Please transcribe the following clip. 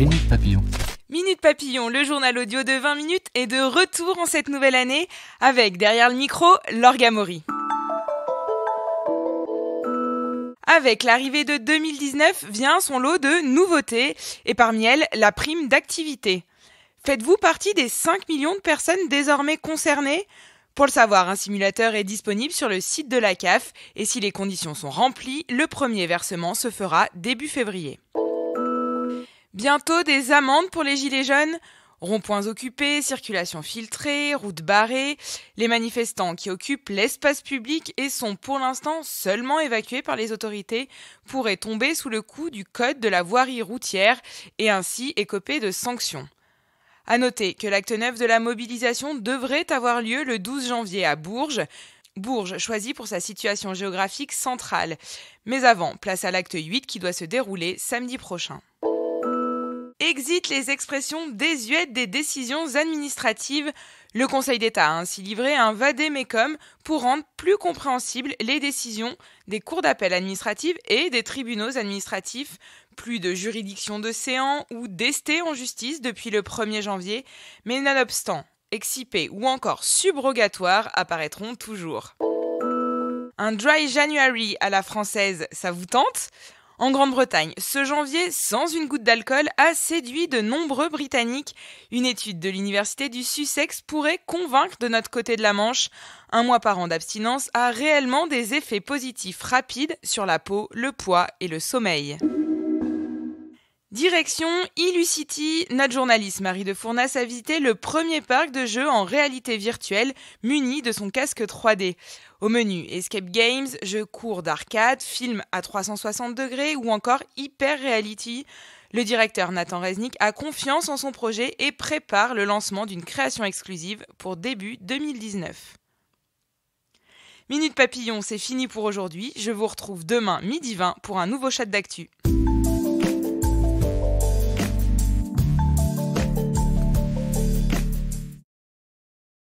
Minute Papillon. Minute Papillon, le journal audio de 20 minutes est de retour en cette nouvelle année avec derrière le micro l'orgamori. Avec l'arrivée de 2019 vient son lot de nouveautés et parmi elles la prime d'activité. Faites-vous partie des 5 millions de personnes désormais concernées Pour le savoir, un simulateur est disponible sur le site de la CAF et si les conditions sont remplies, le premier versement se fera début février. Bientôt des amendes pour les gilets jaunes Ronds-points occupés, circulation filtrée, routes barrées, les manifestants qui occupent l'espace public et sont pour l'instant seulement évacués par les autorités pourraient tomber sous le coup du code de la voirie routière et ainsi écoper de sanctions. À noter que l'acte 9 de la mobilisation devrait avoir lieu le 12 janvier à Bourges. Bourges choisi pour sa situation géographique centrale. Mais avant, place à l'acte 8 qui doit se dérouler samedi prochain. Exit les expressions désuètes des décisions administratives. Le Conseil d'État a ainsi livré un vade-mecum pour rendre plus compréhensibles les décisions des cours d'appel administratives et des tribunaux administratifs. Plus de juridiction séance ou d'esté en justice depuis le 1er janvier, mais nonobstant, excipés ou encore subrogatoires apparaîtront toujours. Un dry January à la française, ça vous tente en Grande-Bretagne, ce janvier, sans une goutte d'alcool, a séduit de nombreux Britanniques. Une étude de l'Université du Sussex pourrait convaincre de notre côté de la Manche. Un mois par an d'abstinence a réellement des effets positifs rapides sur la peau, le poids et le sommeil. Direction Illucity, notre journaliste Marie de Fournas a visité le premier parc de jeux en réalité virtuelle muni de son casque 3D. Au menu, escape games, jeux courts d'arcade, films à 360 degrés ou encore hyper reality. Le directeur Nathan Resnick a confiance en son projet et prépare le lancement d'une création exclusive pour début 2019. Minute Papillon, c'est fini pour aujourd'hui. Je vous retrouve demain midi 20 pour un nouveau chat d'actu.